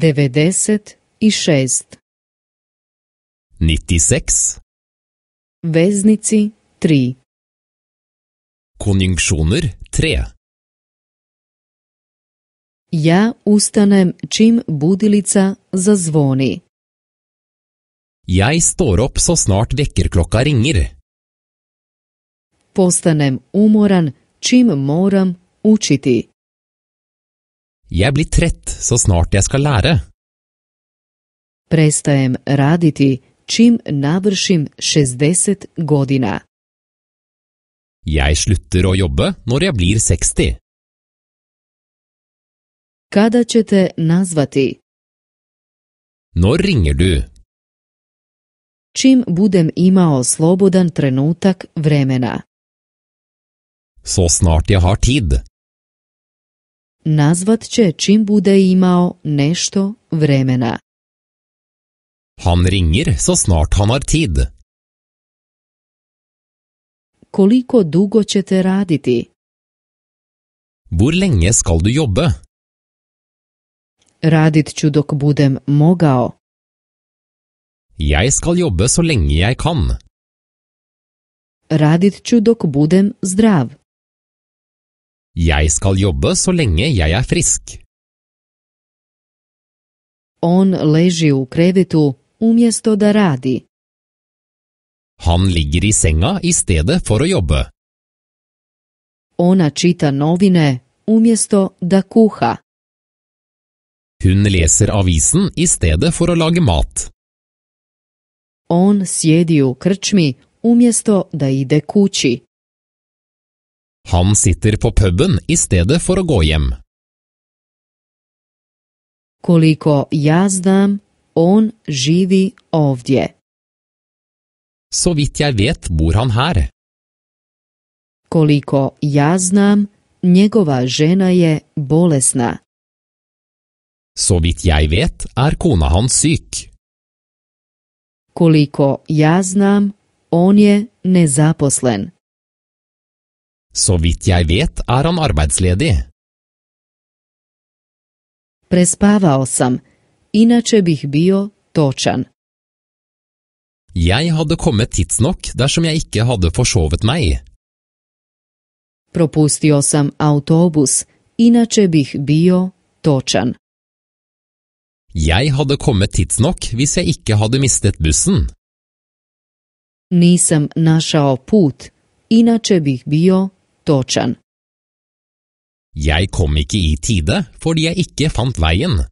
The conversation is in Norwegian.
96 96 Veznici 3 Konjunksjoner 3 Ja ustanem čim budilica zazvoni. Jeg står opp så snart vekkerklokka ringer. Postanem umoran čim moram učiti. Jeg blir trett så snart jeg skal lære. Prestajem raditi čim navršim 60 godina. Jeg slutter å jobbe når jeg blir 60. Kada ćete nazvati? Når ringer du? Čim budem imao slobodan trenutak vremena. Så snart jeg har tid nazvat će čim bude imao nešto vremena. Han ringer så snart han har tid. Koliko dugo ćete raditi? Hvor lenge skal du jobbe? Radit ću dok budem mogao. Jeg skal jobbe så lenge jeg kan. Radit ću dok budem zdrav. Jeg skal jobbe så lenge jeg er frisk. On leži u krevetu umjesto da radi. Han ligger i senga i stedet for å jobbe. Ona čita novine umjesto da kuha. Hun leser avisen i stedet for å lage mat. On sjedi u krčmi umjesto da ide kući. Han sitter på puben i stedet for å gå hjem. Koliko ja znam, on živi ovdje. Så vidt jeg vet, bor han her. Koliko ja znam, njegova žena je bolesna. Så vidt jeg vet, er kona han syk. Koliko ja znam, on je nezaposlen. Så vidt jeg vet er han arbeidsledig. Prespavao sam, inače bih bio točan. Jeg hadde kommet tidsnok dersom jeg ikke hadde forsovet meg. Propustio sam autobus, inače bih bio točan. Jeg hadde kommet tidsnok hvis jeg ikke hadde mistet bussen. Nisam našao put, inače bih bio točen. Jeg kom ikke i tide fordi jeg ikke fant veien.